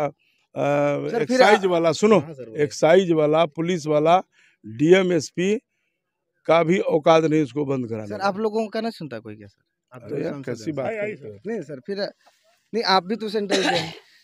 Excise वाला सुनो हाँ, एक्साइज वाला पुलिस वाला डीएमएसपी का भी औकात नहीं उसको बंद कराना सर आप लोगों का नहीं सुनता कोई क्या सर आप तो कैसी बात नहीं सर फिर नहीं आप भी तो सेंटर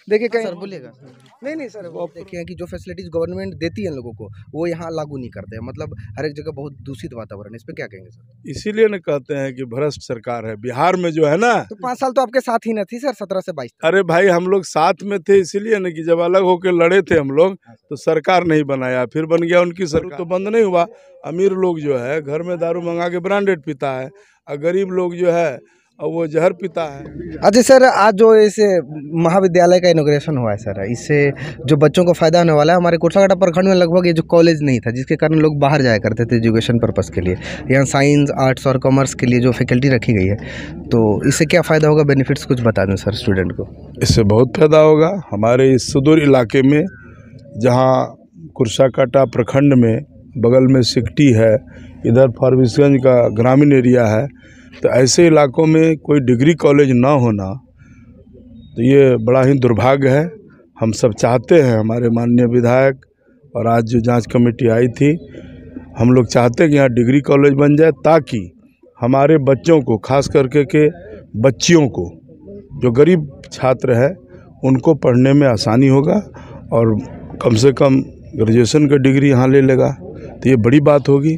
देखिए हाँ, कहीं सर बोलेगा हाँ, हाँ। नहीं नहीं सर वो देखिए देखे हैं कि जो फैसिलिटीज़ गवर्नमेंट देती है लोगों को वो यहाँ लागू नहीं करते हैं मतलब हर एक जगह बहुत दूषित वातावरण है इस पर क्या कहेंगे सर इसीलिए ना कहते हैं कि भ्रष्ट सरकार है बिहार में जो है ना तो पाँच साल तो आपके साथ ही न थी सर सत्रह से बाईस अरे भाई हम लोग साथ में थे इसीलिए ना कि जब अलग होकर लड़े थे हम लोग तो सरकार नहीं बनाया फिर बन गया उनकी सरकार तो बंद नहीं हुआ अमीर लोग जो है घर में दारू मंगा के ब्रांडेड पीता है और गरीब लोग जो है और वो जहर पीता है अच्छा सर आज जो इस महाविद्यालय का इनोग्रेशन हुआ है सर इससे जो बच्चों को फायदा होने वाला है हमारे कुर्साघाटा प्रखंड में लगभग ये जो कॉलेज नहीं था जिसके कारण लोग बाहर जाया करते थे एजुकेशन पर्पज़ के लिए यहाँ साइंस आर्ट्स और कॉमर्स के लिए जो फैकल्टी रखी गई है तो इससे क्या फ़ायदा होगा बेनिफिट्स कुछ बता दें सर स्टूडेंट को इससे बहुत फ़ायदा होगा हमारे इस सुदूर इलाके में जहाँ कुर्साकाटा प्रखंड में बगल में सिकटी है इधर फारबिसगंज का ग्रामीण एरिया है तो ऐसे इलाकों में कोई डिग्री कॉलेज ना होना तो ये बड़ा ही दुर्भाग्य है हम सब चाहते हैं हमारे माननीय विधायक और आज जो जांच कमेटी आई थी हम लोग चाहते हैं कि यहाँ डिग्री कॉलेज बन जाए ताकि हमारे बच्चों को खास करके के बच्चियों को जो गरीब छात्र है उनको पढ़ने में आसानी होगा और कम से कम ग्रेजुएशन का डिग्री यहाँ ले लेगा तो ये बड़ी बात होगी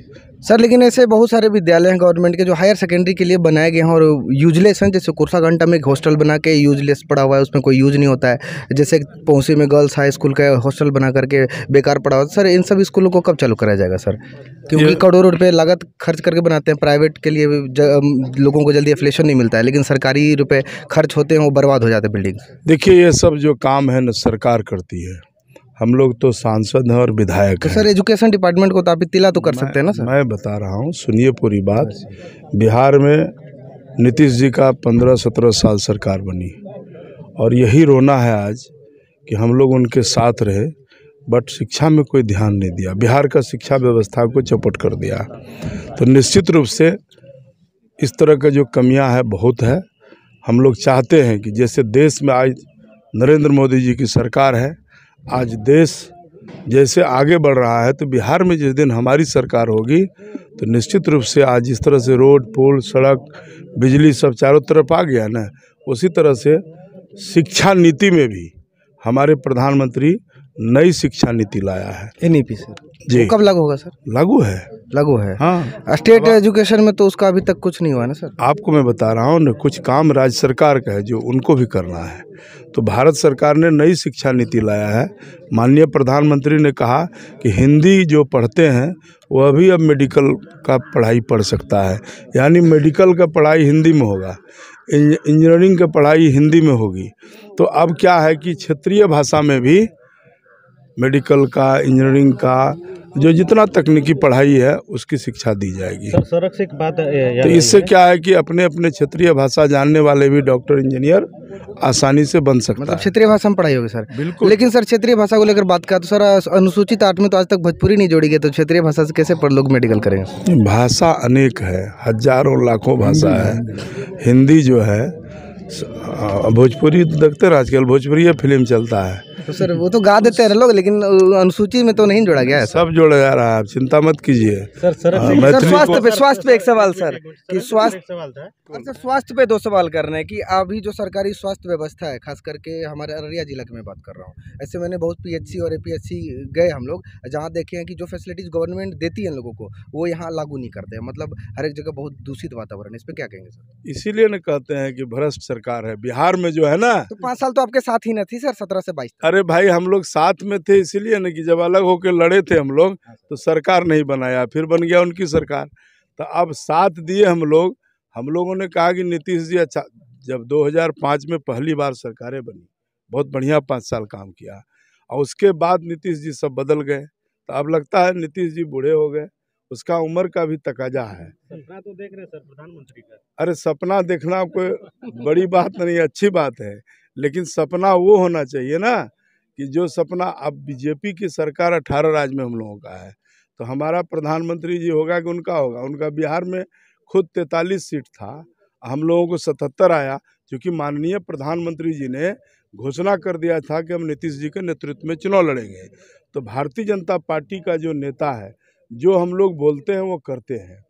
सर लेकिन ऐसे बहुत सारे विद्यालय हैं गवर्नमेंट के जो हायर सेकेंडरी के लिए बनाए गए हैं और यूजलेस हैं जैसे कुर्सा घंटा में एक हॉस्टल बना के यूजलेस पड़ा हुआ है उसमें कोई यूज नहीं होता है जैसे पौसी में गर्ल्स हाई स्कूल का हॉस्टल बना करके बेकार पड़ा हुआ है सर इन सब स्कूलों को कब चालू कराया जाएगा सर क्योंकि करोड़ों रुपये लागत खर्च करके बनाते हैं प्राइवेट के लिए लोगों को जल्दी एफ्लेशन नहीं मिलता है लेकिन सरकारी रुपये खर्च होते हैं वो बर्बाद हो जाते हैं बिल्डिंग देखिए ये सब जो काम है ना सरकार करती है हम लोग तो सांसद हैं और विधायक तो हैं सर एजुकेशन डिपार्टमेंट को तो आप इतला तो कर सकते हैं ना सर मैं बता रहा हूँ सुनिए पूरी बात बिहार में नीतीश जी का पंद्रह सत्रह साल सरकार बनी और यही रोना है आज कि हम लोग उनके साथ रहे बट शिक्षा में कोई ध्यान नहीं दिया बिहार का शिक्षा व्यवस्था को चपट कर दिया तो निश्चित रूप से इस तरह का जो कमियां है बहुत है हम लोग चाहते हैं कि जैसे देश में आज नरेंद्र मोदी जी की सरकार है आज देश जैसे आगे बढ़ रहा है तो बिहार में जिस दिन हमारी सरकार होगी तो निश्चित रूप से आज जिस तरह से रोड पुल सड़क बिजली सब चारों तरफ आ गया ना उसी तरह से शिक्षा नीति में भी हमारे प्रधानमंत्री नई शिक्षा नीति लाया है एनईपी सर जी कब लागू होगा सर लागू है लागू है हाँ स्टेट एजुकेशन में तो उसका अभी तक कुछ नहीं हुआ ना सर आपको मैं बता रहा हूँ ना कुछ काम राज्य सरकार का है जो उनको भी करना है तो भारत सरकार ने नई शिक्षा नीति लाया है माननीय प्रधानमंत्री ने कहा कि हिंदी जो पढ़ते हैं वह भी अब मेडिकल का पढ़ाई पढ़ सकता है यानी मेडिकल का पढ़ाई हिंदी में होगा इंजीनियरिंग का पढ़ाई हिंदी में होगी तो अब क्या है कि क्षेत्रीय भाषा में भी मेडिकल का इंजीनियरिंग का जो जितना तकनीकी पढ़ाई है उसकी शिक्षा दी जाएगी सर से एक बात तो इससे क्या है कि अपने अपने क्षेत्रीय भाषा जानने वाले भी डॉक्टर इंजीनियर आसानी से बन सकता मतलब क्षेत्रीय भाषा में पढ़ाई होगी सर बिल्कुल लेकिन सर क्षेत्रीय भाषा को लेकर बात कर तो सर अनुसूचित आठ में तो आज तक भोजपुरी नहीं जोड़ी गई तो क्षेत्रीय भाषा से कैसे लोग मेडिकल करेंगे भाषा अनेक है हजारों लाखों भाषा है हिंदी जो है भोजपुरी तो देखते हैं आजकल भोजपुरी फिल्म चलता है तो सर वो तो गा देते हैं लोग लेकिन अनुसूची में तो नहीं जोड़ा गया है सब जोड़ा जा रहा है चिंता मत कीजिए सर सर हाँ, स्वास्थ्य पे स्वास्थ्य पे एक सवाल सर कि स्वास्थ्य हाँ, सर स्वास्थ्य पे दो सवाल कर रहे हैं कि अभी जो सरकारी स्वास्थ्य व्यवस्था है खास करके हमारे अररिया जिला की मैं बात कर रहा हूँ ऐसे मैंने बहुत पी और ए गए हम लोग जहाँ देखे हैं कि जो फैसिलिटीज गवर्नमेंट देती है इन लोगों को वो यहाँ लागू नहीं करते हैं मतलब हर एक जगह बहुत दूषित वातावरण है इस पर क्या कहेंगे सर इसीलिए ना कहते हैं कि भ्रष्ट सरकार है बिहार में जो है ना तो पाँच साल तो आपके साथ ही न थी सर सत्रह से बाईस अरे भाई हम लोग साथ में थे इसीलिए ना कि जब अलग होकर लड़े थे हम लोग हाँ तो सरकार नहीं बनाया फिर बन गया उनकी सरकार तो अब साथ दिए हम लोग हम लोगों ने कहा कि नीतीश जी अच्छा जब 2005 में पहली बार सरकारें बनी बहुत बढ़िया पाँच साल काम किया और उसके बाद नीतीश जी सब बदल गए तो अब लगता है नीतीश जी बूढ़े हो गए उसका उम्र का भी तकाजा है सपना तो देख रहे सर प्रधानमंत्री का अरे सपना देखना कोई बड़ी बात नहीं अच्छी बात है लेकिन सपना वो होना चाहिए ना कि जो सपना अब बीजेपी की सरकार अठारह राज्य में हम लोगों का है तो हमारा प्रधानमंत्री जी होगा कि उनका होगा उनका बिहार में खुद तैतालीस सीट था हम लोगों को सतहत्तर आया क्योंकि माननीय प्रधानमंत्री जी ने घोषणा कर दिया था कि हम नीतीश जी के नेतृत्व में चुनाव लड़ेंगे तो भारतीय जनता पार्टी का जो नेता है जो हम लोग बोलते हैं वो करते हैं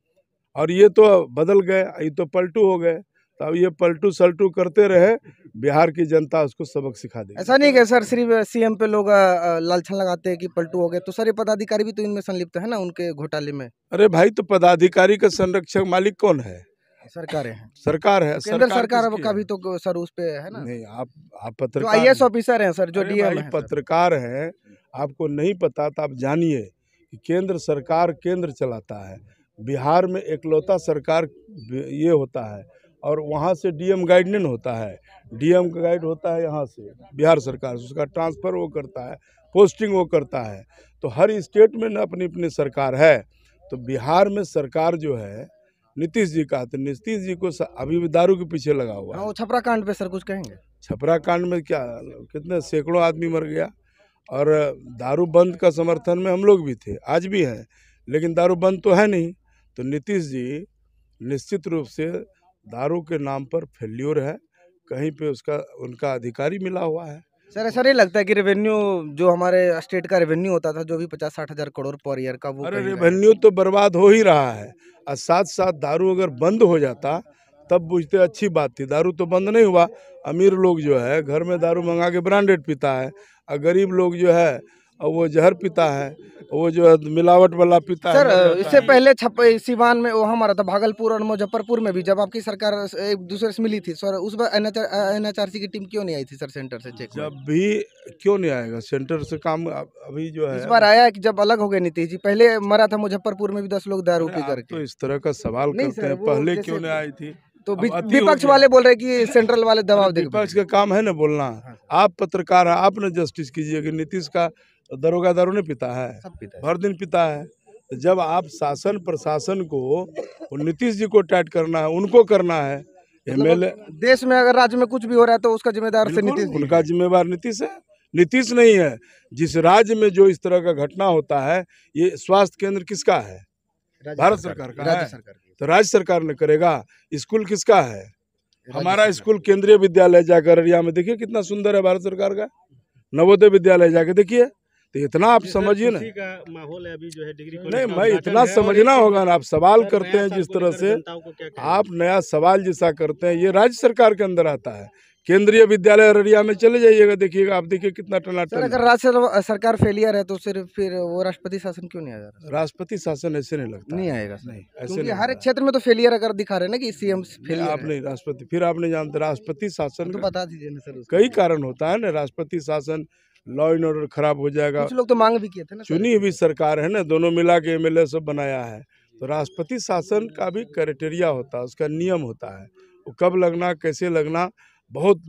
और ये तो बदल गए ये तो पलटू हो गए तो अब ये पलटू सलटू करते रहे बिहार की जनता उसको सबक सिखा दे ऐसा नहीं कि सर सिर्फ सीएम पे लोग लालछन लगाते हैं कि पलटू हो गए तो सारे पदाधिकारी भी तो इनमें संलिप्त है ना उनके घोटाले में अरे भाई तो पदाधिकारी का संरक्षक मालिक कौन है सरकार है सरकार है सरकार, सरकार का भी तो सर उस पे है ना नहीं आप आप पत्रकार आई एस ऑफिसर है सर जो डीएम है पत्रकार है आपको नहीं पता तो आप जानिए कि केंद्र सरकार केंद्र चलाता है बिहार में एकलौता सरकार ये होता है और वहाँ से डीएम गाइडलाइन होता है डीएम का गाइड होता है यहाँ से बिहार सरकार से उसका ट्रांसफ़र वो करता है पोस्टिंग वो करता है तो हर स्टेट में ना अपनी अपनी सरकार है तो बिहार में सरकार जो है नीतीश जी का तो नीतीश जी को अभी भी दारू के पीछे लगा हुआ है हाँ, छपरा कांड पे सर कुछ कहेंगे छपरा कांड में क्या कितने सैकड़ों आदमी मर गया और दारू बंद का समर्थन में हम लोग भी थे आज भी हैं लेकिन दारू बंद तो है नहीं तो नीतीश जी निश्चित रूप से दारू के नाम पर फेल्योर है कहीं पे उसका उनका अधिकारी मिला हुआ है सर ऐसा नहीं लगता है कि रेवेन्यू जो हमारे स्टेट का रेवेन्यू होता था जो भी पचास साठ हजार करोड़ पर ईयर का वो अरे रेवेन्यू तो बर्बाद हो ही रहा है और साथ साथ दारू अगर बंद हो जाता तब बुझते अच्छी बात थी दारू तो बंद नहीं हुआ अमीर लोग जो है घर में दारू मंगा के ब्रांडेड पीता है और गरीब लोग जो है और वो जहर पीता है वो जो है मिलावट वाला पीता सर, है इससे पहले छप सिवान में वो हमारा था भागलपुर और मुजफ्फरपुर में भी जब आपकी सरकार एक दूसरे से मिली थी सर उस एन एच की टीम क्यों नहीं आई थी सर सेंटर से चेक जब भी क्यों नहीं आएगा सेंटर से काम अभी जो है इस बार आया कि जब अलग हो गए नीतीश जी पहले मरा था मुजफ्फरपुर में भी दस लोग दारू पी करके तो इस तरह का सवाल करते हैं पहले क्यों नहीं आई थी तो विपक्ष वाले बोल रहे कि सेंट्रल वाले दबाव विपक्ष का काम है ना बोलना हाँ। आप पत्रकार है आपने जस्टिस कीजिए कि नीतीश का तो दरोगा दारू ने पिता है हर दिन पिता है तो जब आप शासन प्रशासन को नीतीश जी को टाइट करना है उनको करना है तो एमएलए देश में अगर राज्य में कुछ भी हो रहा है तो उसका जिम्मेदार से नीतीश उनका जिम्मेदार नीतीश है नीतीश नहीं है जिस राज्य में जो इस तरह का घटना होता है ये स्वास्थ्य केंद्र किसका है भारत सरकार का राज्य सरकार तो राज्य सरकार ने करेगा स्कूल किसका है हमारा स्कूल केंद्रीय विद्यालय जाकर अरिया में देखिए कितना सुंदर है भारत सरकार का नवोदय विद्यालय जाके देखिए तो इतना आप समझिए ना माहौल है अभी जो है डिग्री नहीं मैं इतना समझना होगा ना आप सवाल करते हैं जिस तरह से आप नया सवाल जैसा करते हैं ये राज्य सरकार के अंदर आता है केंद्रीय विद्यालय अररिया में चले जाइएगा देखिएगा आप देखिए कितना टनाटन अगर राज्य सरकार फेलियर है तो सिर्फ फिर वो राष्ट्रपति शासन क्यों नहीं आएगा राष्ट्रपति शासन ऐसे नहीं लगता नहीं आएगा नहीं ऐसे नहीं हर एक क्षेत्र में तो फेलियर अगर दिखा रहे ना कि सीएम फेलियर आप नहीं राष्ट्रपति फिर आप नहीं जानते राष्ट्रपति शासन तो बता दीजिए ना सर कई कारण होता है ना राष्ट्रपति शासन लॉ एंड ऑर्डर खराब हो जाएगा कुछ लोग तो मांग भी किए थे ना चुनी हुई सरकार है ना दोनों मिला के एम सब बनाया है तो राष्ट्रपति शासन का भी क्राइटेरिया होता है उसका नियम होता है वो कब लगना कैसे लगना बहुत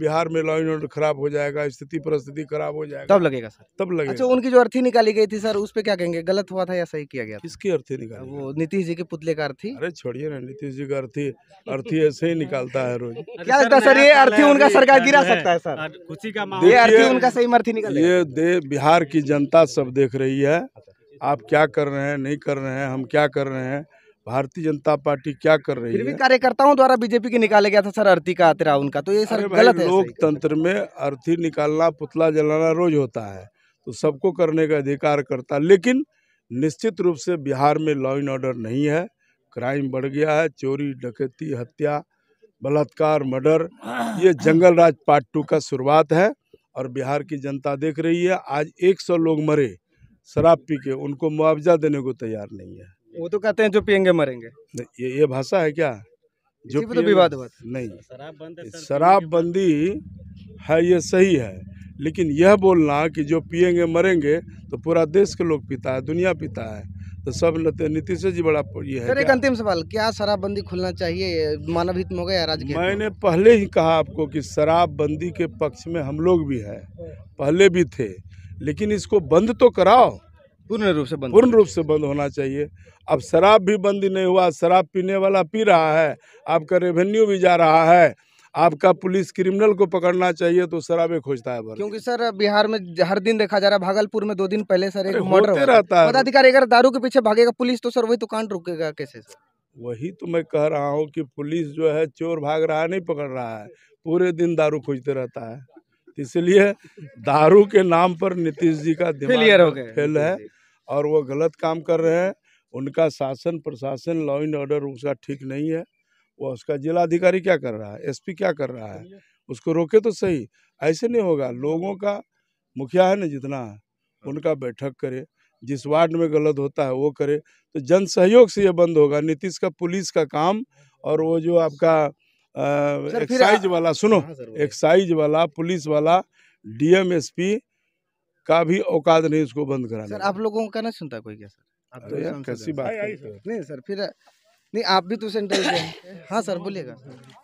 बिहार में लॉ एंड ऑर्डर खराब हो जाएगा स्थिति परिस्थिति खराब हो जाएगा तब लगेगा सर तब लगेगा अच्छा उनकी जो अर्थी निकाली गई थी सर उस पर क्या कहेंगे गलत हुआ था या सही किया गया किसकी अर्थी निकाली वो नीतीश जी के पुतले का अर्थी अरे छोड़िए ना नीतीश जी का अर्थी अर्थी ऐसे ही निकालता है रोज क्या लगता है सर ये अर्थी उनका सरकार गिरा सकता है सर खुशी का ये अर्थी उनका सही अर्थी निकाल ये बिहार की जनता सब देख रही है आप क्या कर रहे हैं नहीं कर रहे हैं हम क्या कर रहे हैं भारतीय जनता पार्टी क्या कर रही है कार्यकर्ताओं द्वारा बीजेपी के निकाले गया था सर अर्थी का आतरा उनका तो ये सर गलत है लोकतंत्र में अर्थी निकालना पुतला जलाना रोज होता है तो सबको करने का अधिकार करता लेकिन निश्चित रूप से बिहार में लॉ एंड ऑर्डर नहीं है क्राइम बढ़ गया है चोरी डकैती हत्या बलात्कार मर्डर ये जंगल राज पार्ट टू का शुरुआत है और बिहार की जनता देख रही है आज 100 लोग मरे शराब पी के उनको मुआवजा देने को तैयार नहीं है वो तो कहते हैं जो पियेंगे मरेंगे ये ये भाषा है क्या जो तो विवाद नहीं नहीं शराबबंदी है ये सही है लेकिन यह बोलना कि जो पियेंगे मरेंगे तो पूरा देश के लोग पीता है दुनिया पीता है तो सब नीतीश जी बड़ा ये है एक अंतिम सवाल क्या शराबबंदी खुलना चाहिए मानव हित में हो गया राज्य मैंने पहले ही कहा आपको कि शराबबंदी के पक्ष में हम लोग भी है पहले भी थे लेकिन इसको बंद तो कराओ पूर्ण रूप से बंद पूर्ण रूप से बंद होना चाहिए अब शराब भी बंद नहीं हुआ शराब पीने वाला पी रहा है आपका रेवेन्यू भी जा रहा है आपका पुलिस क्रिमिनल को पकड़ना चाहिए तो शराबे खोजता है क्योंकि सर बिहार में हर दिन देखा जा रहा है भागलपुर में दो दिन पहले सर एक मर्डर रहता है पदाधिकारी अगर दारू के पीछे भागेगा पुलिस तो सर वही तो कांड रुकेगा कैसे वही तो मैं कह रहा हूँ कि पुलिस जो है चोर भाग रहा नहीं पकड़ रहा है पूरे दिन दारू खोजते रहता है इसलिए दारू के नाम पर नीतीश जी का दिमाग फेल है और वो गलत काम कर रहे हैं उनका शासन प्रशासन लॉ एंड ऑर्डर उसका ठीक नहीं है वो उसका जिलाधिकारी क्या कर रहा है एसपी क्या कर रहा है उसको रोके तो सही ऐसे नहीं होगा लोगों का मुखिया है ना जितना उनका बैठक करे जिस वार्ड में गलत होता है वो करे तो जन सहयोग से ये बंद होगा नीतीश का पुलिस का काम और वो जो आपका एक्साइज वाला सुनो हाँ, एक्साइज वाला पुलिस वाला डीएमएसपी का भी औकात नहीं उसको बंद कराने सर आप लोगों का ना सुनता कोई क्या सर आप तो यार कैसी बात नहीं सर फिर नहीं आप भी तो सेंटर हाँ सर बोलिएगा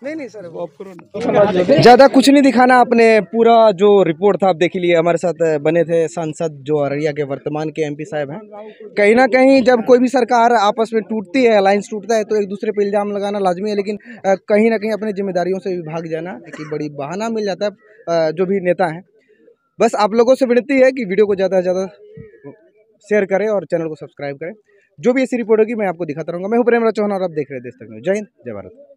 नहीं नहीं सर आप करो ज़्यादा कुछ नहीं दिखाना आपने पूरा जो रिपोर्ट था आप देख लिए हमारे साथ बने थे सांसद जो अररिया के वर्तमान के एमपी साहब हैं कहीं ना कहीं जब कोई भी सरकार आपस में टूटती है अलायंस टूटता है तो एक दूसरे पे इल्ज़ाम लगाना लाजमी है लेकिन कहीं ना कहीं अपनी जिम्मेदारियों से भी भाग जाना एक बड़ी बहाना मिल जाता है जो भी नेता है बस आप लोगों से विनती है कि वीडियो को ज़्यादा से ज़्यादा शेयर करें और चैनल को सब्सक्राइब करें जो भी ऐसी रिपोर्ट होगी मैं आपको दिखाता रहूँगा मैं हूँ प्रेमरा चौहान और आप देख रहे हैं देश तक जय हिंद जय भारत